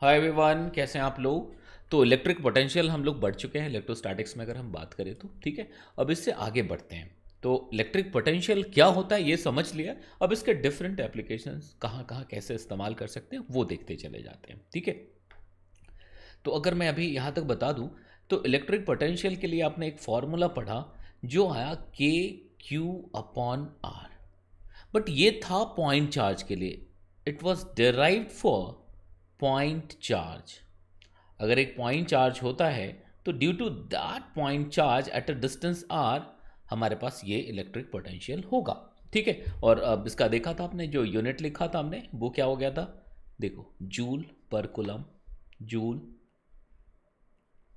hi everyone कैसे हैं आप लोग तो इलेक्ट्रिक पोटेंशियल हम लोग बढ़ चुके हैं इलेक्ट्रोस्टैटिक्स में अगर हम बात करें तो ठीक है अब इससे आगे बढ़ते हैं तो इलेक्ट्रिक पोटेंशियल क्या होता है ये समझ लिया अब इसके डिफरेंट एप्लीकेशंस कहाँ कहाँ कैसे इस्तेमाल कर सकते हैं वो देखते चले जाते हैं ठीक है तो अगर मैं अभी यहाँ तक बता दूँ तो इलेक्ट्रिक पोटेंशियल के लिए आपने एक फॉर्मूला पढ़ा जो आया के क्यू अपॉन आर बट ये था पॉइंट चार्ज के लिए it was derive for point charge अगर एक पॉइंट चार्ज होता है तो due to that point charge at a distance R हमारे पास ये इलेक्ट्रिक पोटेंशियल होगा ठीक है और अब इसका देखा था आपने जो यूनिट लिखा था हमने वो क्या हो गया था देखो joule per coulomb joule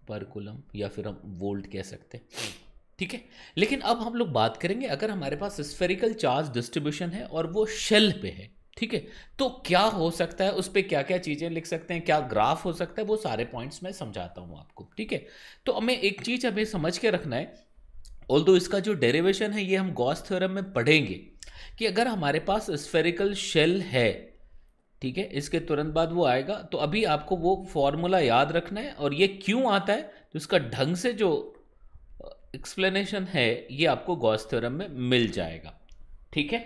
per coulomb या फिर हम वोल्ट कह सकते हैं ठीक है लेकिन अब हम लोग बात करेंगे अगर हमारे पास स्फेरिकल चार्ज डिस्ट्रीब्यूशन है और वो शेल पे है ठीक है तो क्या हो सकता है उस पर क्या क्या चीज़ें लिख सकते हैं क्या ग्राफ हो सकता है वो सारे पॉइंट्स मैं समझाता हूं आपको ठीक है तो हमें एक चीज़ हमें समझ के रखना है ऑल इसका जो डेरिवेशन है ये हम गॉस थ्योरम में पढ़ेंगे कि अगर हमारे पास स्फेरिकल शेल है ठीक है इसके तुरंत बाद वो आएगा तो अभी आपको वो फॉर्मूला याद रखना है और ये क्यों आता है तो इसका ढंग से जो एक्सप्लेनेशन है ये आपको गॉस थ्योरम में मिल जाएगा ठीक है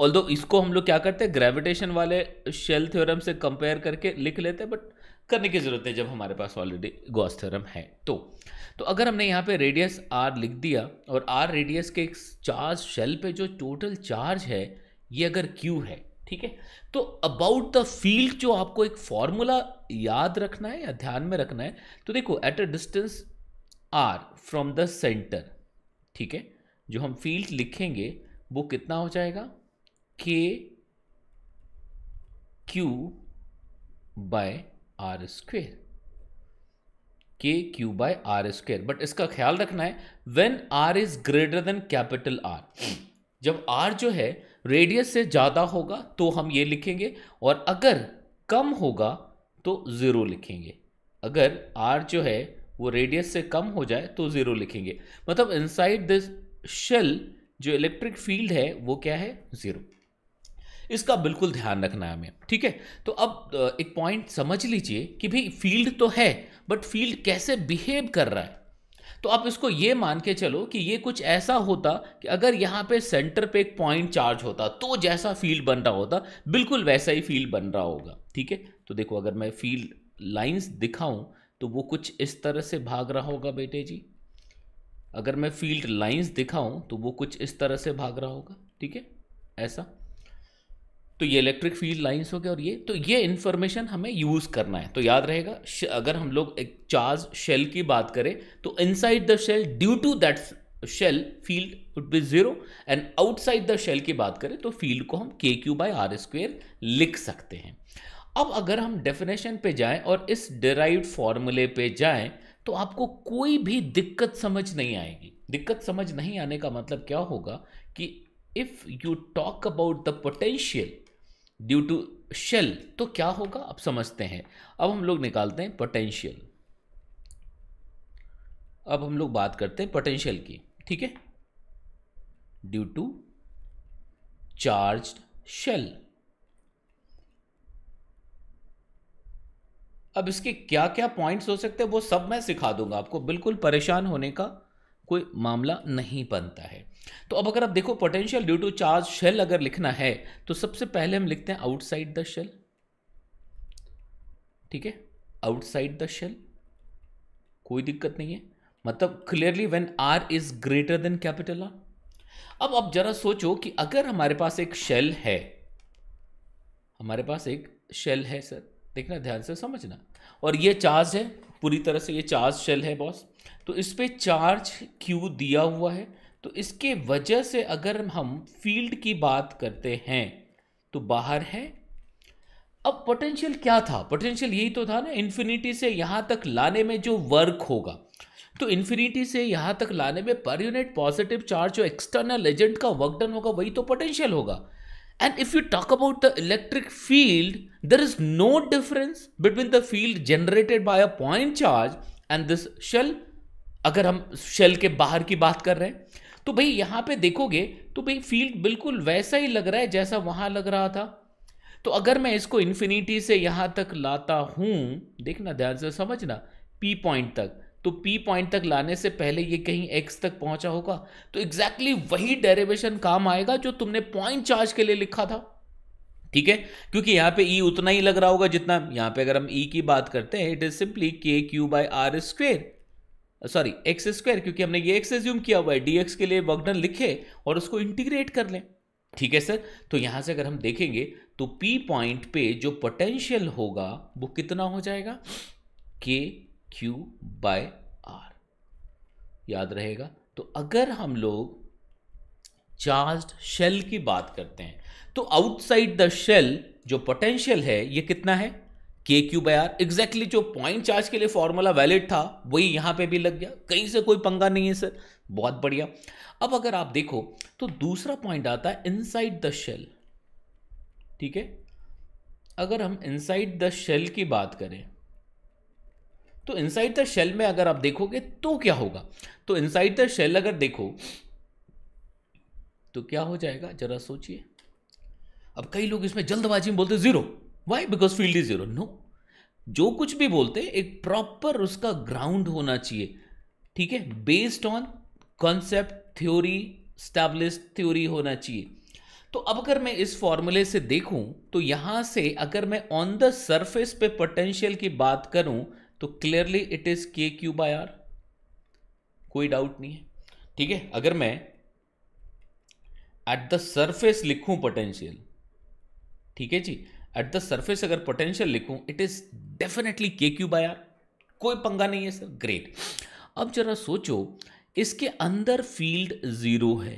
ऑल दो इसको हम लोग क्या करते हैं ग्रेविटेशन वाले शेल थ्योरम से कंपेयर करके लिख लेते हैं बट करने की ज़रूरत है जब हमारे पास ऑलरेडी गॉस थ्योरम है तो तो अगर हमने यहाँ पे रेडियस आर लिख दिया और आर रेडियस के एक चार्ज शेल पे जो टोटल चार्ज है ये अगर क्यू है ठीक है तो अबाउट द फील्ड जो आपको एक फॉर्मूला याद रखना है या ध्यान में रखना है तो देखो at a distance R from the centre ठीक है जो हम फील्ड लिखेंगे वो कितना हो जाएगा K Q by R square K Q by R square but इसका ख्याल रखना है when R is greater than capital R जब आर जो है रेडियस से ज़्यादा होगा तो हम ये लिखेंगे और अगर कम होगा तो ज़ीरो लिखेंगे अगर आर जो है वो रेडियस से कम हो जाए तो ज़ीरो लिखेंगे मतलब इनसाइड दिस शेल जो इलेक्ट्रिक फील्ड है वो क्या है ज़ीरो इसका बिल्कुल ध्यान रखना है हमें ठीक है तो अब एक पॉइंट समझ लीजिए कि भाई फील्ड तो है बट फील्ड कैसे बिहेव कर रहा है तो आप इसको ये मान के चलो कि ये कुछ ऐसा होता कि अगर यहाँ पे सेंटर पे एक पॉइंट चार्ज होता तो जैसा फील्ड बन रहा होता बिल्कुल वैसा ही फील्ड बन रहा होगा ठीक है तो देखो अगर मैं फील्ड लाइंस दिखाऊं तो वो कुछ इस तरह से भाग रहा होगा बेटे जी अगर मैं फील्ड लाइंस दिखाऊं तो वो कुछ इस तरह से भाग रहा होगा ठीक है ऐसा तो ये इलेक्ट्रिक फील्ड लाइन्स हो गया और ये तो ये इन्फॉर्मेशन हमें यूज़ करना है तो याद रहेगा अगर हम लोग एक चार्ज शेल की बात करें तो inside the shell due to that shell field would be zero and outside the shell की बात करें तो फील्ड को हम के क्यू बाई आर स्क्वेयर लिख सकते हैं अब अगर हम डेफिनेशन पे जाएं और इस डिराइव फॉर्मूले पे जाएं तो आपको कोई भी दिक्कत समझ नहीं आएगी दिक्कत समझ नहीं आने का मतलब क्या होगा कि if you talk about the potential due to shell तो क्या होगा अब समझते हैं अब हम लोग निकालते हैं पोटेंशियल अब हम लोग बात करते हैं पोटेंशियल की ठीक है ड्यू टू चार्ज शेल अब इसके क्या क्या पॉइंट्स हो सकते हैं वो सब मैं सिखा दूंगा आपको बिल्कुल परेशान होने का कोई मामला नहीं बनता है तो अब अगर आप देखो potential due to charge shell अगर लिखना है तो सबसे पहले हम लिखते हैं आउटसाइड द शेल ठीक है आउटसाइड द शेल कोई दिक्कत नहीं है मतलब clearly when R is greater than capital R अब आप जरा सोचो कि अगर हमारे पास एक शेल है हमारे पास एक शेल है सर देखना ध्यान से समझना और ये चार्ज है पूरी तरह से ये चार्ज शेल है बॉस तो इस पर चार्ज क्यू दिया हुआ है तो इसके वजह से अगर हम फील्ड की बात करते हैं तो बाहर है अब पोटेंशियल क्या था पोटेंशियल यही तो था ना इन्फिनिटी से यहाँ तक लाने में जो वर्क होगा तो इन्फिनिटी से यहाँ तक लाने में पर यूनिट पॉजिटिव चार्ज जो एक्सटर्नल एजेंट का वर्क डन होगा वही तो पोटेंशियल होगा and if you talk about the electric field there is no difference between the field generated by a point charge and this shell अगर हम shell के बाहर की बात कर रहे हैं तो भाई यहां पे देखोगे तो भाई फील्ड बिल्कुल वैसा ही लग रहा है जैसा वहां लग रहा था तो अगर मैं इसको इन्फिनिटी से यहां तक लाता हूं देखना ध्यान से समझना पी पॉइंट तक तो पी पॉइंट तक लाने से पहले ये कहीं एक्स तक पहुंचा होगा तो एग्जैक्टली exactly वही डेरिवेशन काम आएगा जो तुमने पॉइंट चार्ज के लिए लिखा था ठीक है क्योंकि यहां पे ई e उतना ही लग रहा होगा जितना यहां पे अगर हम ई e की बात करते हैं it is simply K Q by R square sorry X square क्योंकि हमने ये एक्स एज्यूम किया हुआ है डी के लिए वर्कडन लिखे और उसको इंटीग्रेट कर लें ठीक है सर तो यहाँ से अगर हम देखेंगे तो पी पॉइंट पे जो पोटेंशियल होगा वो कितना हो जाएगा के क्यू बाय आर याद रहेगा तो अगर हम लोग चार्ज शेल की बात करते हैं तो आउटसाइड द शेल जो पोटेंशियल है ये कितना है K Q by R exactly जो पॉइंट चार्ज के लिए फॉर्मूला वैलिड था वही यहाँ पे भी लग गया कहीं से कोई पंगा नहीं है सर बहुत बढ़िया अब अगर आप देखो तो दूसरा पॉइंट आता है इनसाइड द शेल ठीक है अगर हम इनसाइड द शेल की बात करें तो इनसाइड द शेल में अगर आप देखोगे तो क्या होगा तो इनसाइड द शेल अगर देखो तो क्या हो जाएगा जरा सोचिए अब कई लोग इसमें जल्दबाजी में बोलते zero why because field is zero no जो कुछ भी बोलते हैं एक प्रॉपर उसका ग्राउंड होना चाहिए ठीक है based on concept theory establish theory होना चाहिए तो अब अगर मैं इस फॉर्मूले से देखूं तो यहां से अगर मैं ऑन द सरफेस पे पोटेंशियल की बात करूं तो clearly it is K Q by R कोई डाउट नहीं है ठीक है अगर मैं एट द सरफेस लिखूं पोटेंशियल ठीक है जी एट द सर्फेस अगर पोटेंशियल लिखूं it is definitely K Q by R कोई पंगा नहीं है सर ग्रेट अब जरा सोचो इसके अंदर फील्ड जीरो है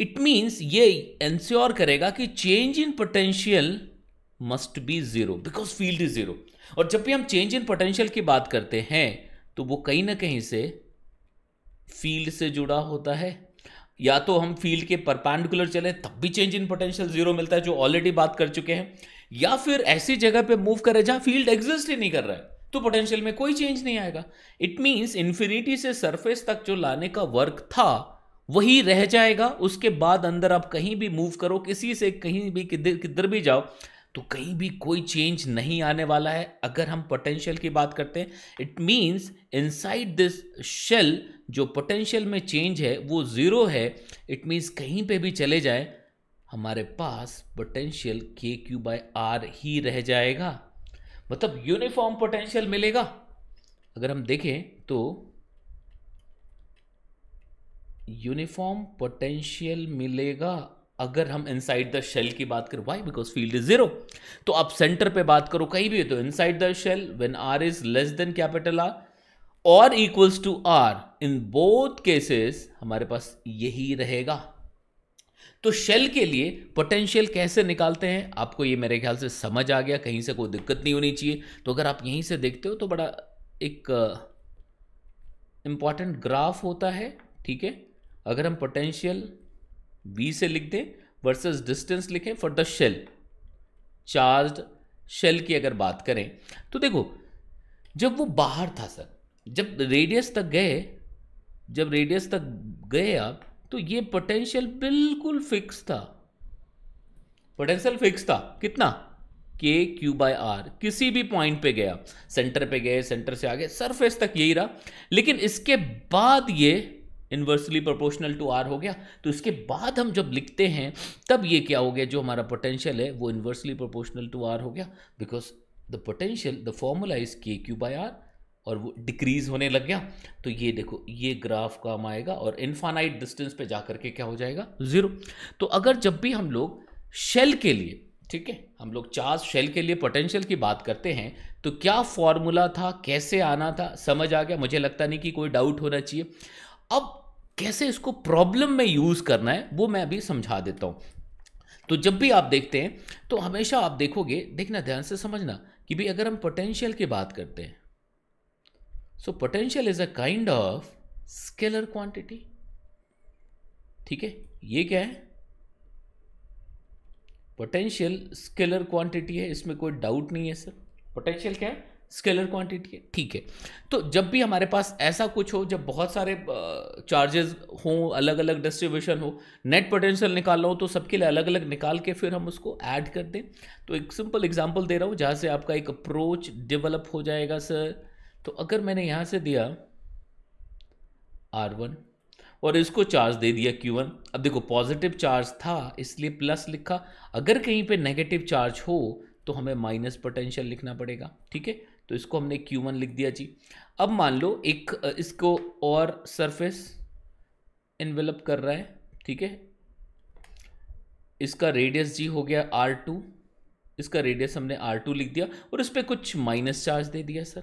इट मीन्स ये एंश्योर करेगा कि change in potential must be zero because field is zero और जब भी हम चेंज इन पोटेंशियल की बात करते हैं तो वो कहीं ना कहीं से फील्ड से जुड़ा होता है या तो हम फील्ड के परपेंडिकुलर चले तब भी चेंज इन पोटेंशियल जीरो मिलता है जो ऑलरेडी बात कर चुके हैं या फिर ऐसी जगह पे मूव करें जहां फील्ड एग्जिस्ट ही नहीं कर रहा है तो पोटेंशियल में कोई चेंज नहीं आएगा इट मीन्स इंफिनिटी से सरफेस तक जो लाने का वर्क था वही रह जाएगा उसके बाद अंदर आप कहीं भी मूव करो किसी से कहीं भी किधर किधर भी जाओ तो कहीं भी कोई चेंज नहीं आने वाला है अगर हम पोटेंशियल की बात करते हैं it means inside this shell जो पोटेंशियल में चेंज है वो ज़ीरो है इट मीन्स कहीं पे भी चले जाए हमारे पास potential K Q by R ही रह जाएगा मतलब यूनिफॉर्म पोटेंशियल मिलेगा अगर हम देखें तो यूनिफॉर्म पोटेंशियल मिलेगा अगर हम इनसाइड द शेल की बात करें why because field is zero तो आप सेंटर पे बात करो कहीं भी है तो inside the shell when R is less than capital R और equals to R in both cases हमारे पास यही रहेगा तो शेल के लिए पोटेंशियल कैसे निकालते हैं आपको ये मेरे ख्याल से समझ आ गया कहीं से कोई दिक्कत नहीं होनी चाहिए तो अगर आप यहीं से देखते हो तो बड़ा एक इंपॉर्टेंट uh, ग्राफ होता है ठीक है अगर हम पोटेंशियल वी से लिख दें वर्सेस डिस्टेंस लिखें for the shell charge shell की अगर बात करें तो देखो जब वो बाहर था सर जब रेडियस तक गए जब रेडियस तक गए आप तो ये पोटेंशियल बिल्कुल फिक्स था पोटेंशियल फिक्स था कितना के क्यू बाय आर किसी भी पॉइंट पे गया सेंटर पे गए सेंटर से आ गए सरफेस तक यही रहा लेकिन इसके बाद ये इन्वर्सली प्रोपोर्शनल टू आर हो गया तो इसके बाद हम जब लिखते हैं तब ये क्या हो गया जो हमारा पोटेंशियल है वो इन्वर्सली प्रोपोर्शनल टू आर हो गया because the potential the formula is K Q by R और वो डिक्रीज होने लग गया तो ये देखो ये ग्राफ काम आएगा और इन्फानाइट डिस्टेंस पे जा करके क्या हो जाएगा ज़ीरो तो अगर जब भी हम लोग शेल के लिए ठीक है हम लोग चार्ज शेल के लिए पोटेंशियल की बात करते हैं तो क्या फॉर्मूला था कैसे आना था समझ आ गया मुझे लगता नहीं कि कोई डाउट होना चाहिए अब कैसे इसको प्रॉब्लम में यूज़ करना है वो मैं अभी समझा देता हूं तो जब भी आप देखते हैं तो हमेशा आप देखोगे देखना ध्यान से समझना कि भाई अगर हम पोटेंशियल की बात करते हैं so potential is a kind of scalar quantity ठीक है ये क्या है पोटेंशियल स्केलर क्वांटिटी है इसमें कोई डाउट नहीं है सर पोटेंशियल क्या है स्केलर क्वांटिटी है ठीक है तो जब भी हमारे पास ऐसा कुछ हो जब बहुत सारे चार्जेस हों अलग अलग डिस्ट्रीब्यूशन हो नेट पोटेंशियल रहा हो तो सबके लिए अलग अलग निकाल के फिर हम उसको ऐड कर दें तो एक सिंपल एग्जांपल दे रहा हूँ जहाँ से आपका एक अप्रोच डेवलप हो जाएगा सर तो अगर मैंने यहाँ से दिया आर वन और इसको चार्ज दे दिया क्यू अब देखो पॉजिटिव चार्ज था इसलिए प्लस लिखा अगर कहीं पर नेगेटिव चार्ज हो तो हमें माइनस पोटेंशियल लिखना पड़ेगा ठीक है तो इसको हमने Q1 लिख दिया जी अब मान लो एक इसको और सरफेस इन्वेलप कर रहा है ठीक है इसका रेडियस जी हो गया आर टू इसका रेडियस हमने आर टू लिख दिया और इस पर कुछ माइनस चार्ज दे दिया सर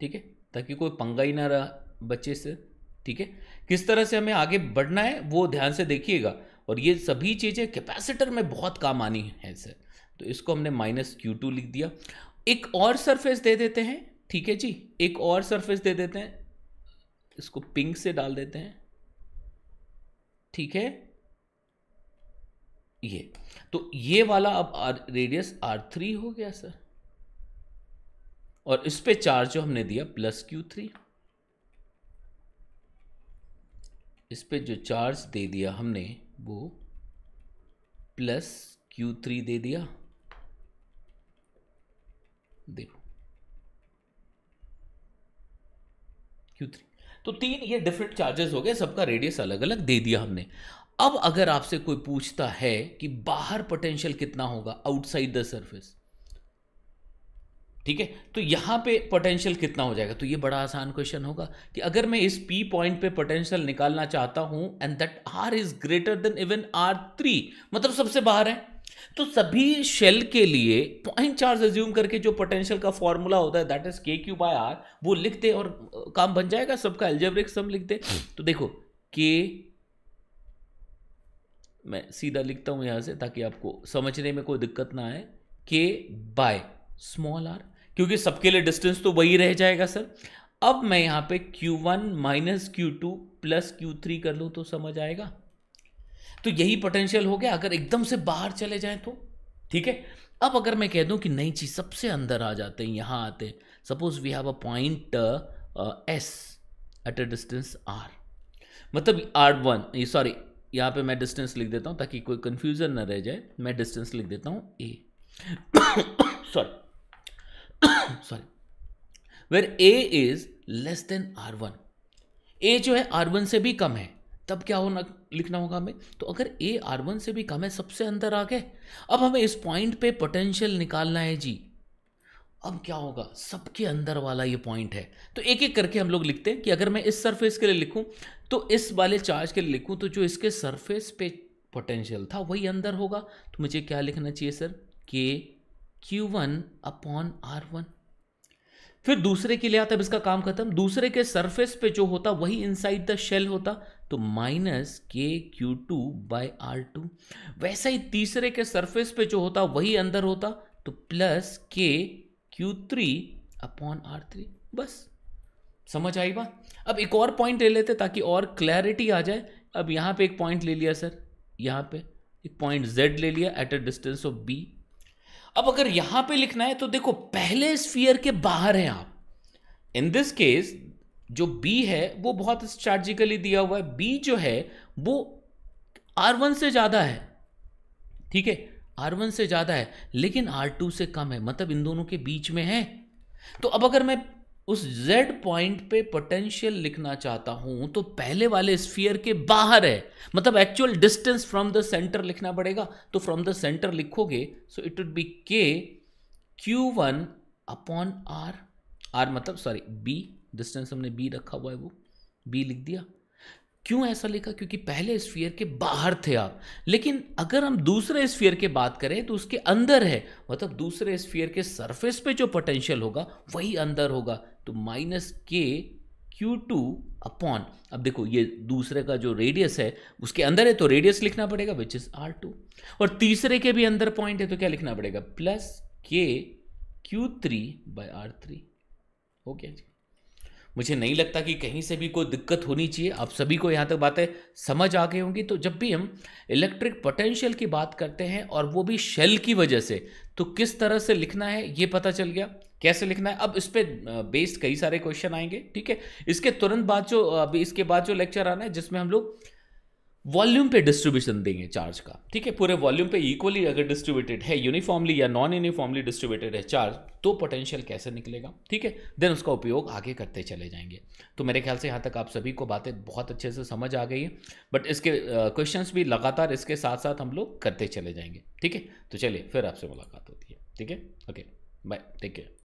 ठीक है ताकि कोई पंगा ही ना रहा बच्चे से ठीक है किस तरह से हमें आगे बढ़ना है वो ध्यान से देखिएगा और ये सभी चीज़ें कैपेसिटर में बहुत काम आनी है सर तो इसको हमने माइनस क्यू टू लिख दिया एक और सरफेस दे देते हैं ठीक है जी एक और सरफेस दे देते हैं इसको पिंक से डाल देते हैं ठीक है ये तो ये वाला अब आर रेडियस आर थ्री हो गया सर और इस पे चार्ज जो हमने दिया प्लस क्यू थ्री इस पे जो चार्ज दे दिया हमने वो प्लस क्यू थ्री दे दिया देखो क्यू थ्री तो तीन ये डिफरेंट चार्जेस हो गए सबका रेडियस अलग अलग दे दिया हमने अब अगर आपसे कोई पूछता है कि बाहर पोटेंशियल कितना होगा आउटसाइड द सरफेस ठीक है तो यहां पे पोटेंशियल कितना हो जाएगा तो ये बड़ा आसान क्वेश्चन होगा कि अगर मैं इस पी पॉइंट पे पोटेंशियल निकालना चाहता हूं and that R is greater than even R three मतलब सबसे बाहर है तो सभी शेल के लिए पॉइंट चार्ज एज्यूम करके जो पोटेंशियल का फॉर्मूला होता है that is K Q by R वो लिख दे और काम बन जाएगा सबका एल्जेब्रिक सम लिख दे तो देखो के मैं सीधा लिखता हूं यहां से ताकि आपको समझने में कोई दिक्कत ना आए के बाय स्मॉल आर क्योंकि सबके लिए डिस्टेंस तो वही रह जाएगा सर अब मैं यहां पे Q1 one minus Q two plus Q three कर लूँ तो समझ आएगा तो यही पोटेंशियल हो गया अगर एकदम से बाहर चले जाए तो ठीक है अब अगर मैं कह दूं कि नई चीज़ सबसे अंदर आ जाते हैं यहां आते हैं suppose we have a point S at a distance R मतलब आर वन सॉरी यहां पे मैं डिस्टेंस लिख देता हूँ ताकि कोई कंफ्यूजन ना रह जाए मैं डिस्टेंस लिख देता हूँ A sorry sorry where A is less than R one A जो है आर वन से भी कम है तब क्या होना लिखना होगा हमें तो अगर ए आर वन से भी कम है सबसे अंदर आ गए अब हमें इस पॉइंट पे पोटेंशियल निकालना है जी अब क्या होगा सबके अंदर वाला ये पॉइंट है तो एक एक करके हम लोग लिखते हैं कि अगर मैं इस सरफेस के लिए लिखूं तो इस वाले चार्ज के लिए लिखूं तो जो इसके सरफेस पे पोटेंशियल था वही अंदर होगा तो मुझे क्या लिखना चाहिए sir K Q one upon R one फिर दूसरे के लिए आता है इसका काम खत्म दूसरे के सरफेस पे जो होता वही इनसाइड द शेल होता तो minus K Q two by R two वैसा ही तीसरे के सरफेस पे जो होता वही अंदर होता तो plus K Q three upon R three बस समझ आई बात अब एक और पॉइंट ले लेते ताकि और क्लैरिटी आ जाए अब यहाँ पे एक पॉइंट ले लिया सर यहाँ पे एक पॉइंट जेड ले लिया at a distance of B अब अगर यहां पे लिखना है तो देखो पहले स्फीयर के बाहर है आप इन दिस केस जो बी है वो बहुत स्ट्रैटेजिकली दिया हुआ है बी जो है वो आर वन से ज़्यादा है ठीक है आर वन से ज़्यादा है लेकिन आर टू से कम है मतलब इन दोनों के बीच में है तो अब अगर मैं उस z पॉइंट पे पोटेंशियल लिखना चाहता हूं तो पहले वाले स्फीयर के बाहर है मतलब actual distance from the centre लिखना पड़ेगा तो फ्रॉम द सेंटर लिखोगे so it would be K Q one upon R R मतलब सॉरी बी डिस्टेंस हमने बी रखा हुआ है वो बी लिख दिया क्यों ऐसा लिखा क्योंकि पहले स्फीयर के बाहर थे आप लेकिन अगर हम दूसरे स्फीयर की बात करें तो उसके अंदर है मतलब दूसरे स्फीयर के सरफेस पे जो पोटेंशियल होगा वही अंदर होगा तो minus K Q two upon अब देखो ये दूसरे का जो रेडियस है उसके अंदर है तो रेडियस लिखना पड़ेगा विच इज आर टू और तीसरे के भी अंदर पॉइंट है तो क्या लिखना पड़ेगा plus K Q three by R three okay जी मुझे नहीं लगता कि कहीं से भी कोई दिक्कत होनी चाहिए आप सभी को यहाँ तक बातें समझ आ गई होंगी तो जब भी हम इलेक्ट्रिक पोटेंशियल की बात करते हैं और वो भी शेल की वजह से तो किस तरह से लिखना है ये पता चल गया कैसे लिखना है अब इस पर बेस्ड कई सारे क्वेश्चन आएंगे ठीक है इसके तुरंत बाद जो अभी इसके बाद जो लेक्चर आना है जिसमें हम लोग वॉल्यूम पे डिस्ट्रीब्यूशन देंगे चार्ज का ठीक है पूरे वॉल्यूम पे इक्वली अगर डिस्ट्रीब्यूटेड है यूनिफॉर्मली या नॉन यूनिफॉर्मली डिस्ट्रीब्यूटेड है चार्ज तो पोटेंशियल कैसे निकलेगा ठीक है देन उसका उपयोग आगे करते चले जाएंगे तो मेरे ख्याल से यहाँ तक आप सभी को बातें बहुत अच्छे से समझ आ गई है बट इसके क्वेश्चन uh, भी लगातार इसके साथ साथ हम लोग करते चले जाएंगे ठीक है तो चलिए फिर आपसे मुलाकात होती है ठीक है ओके बाय टेक केयर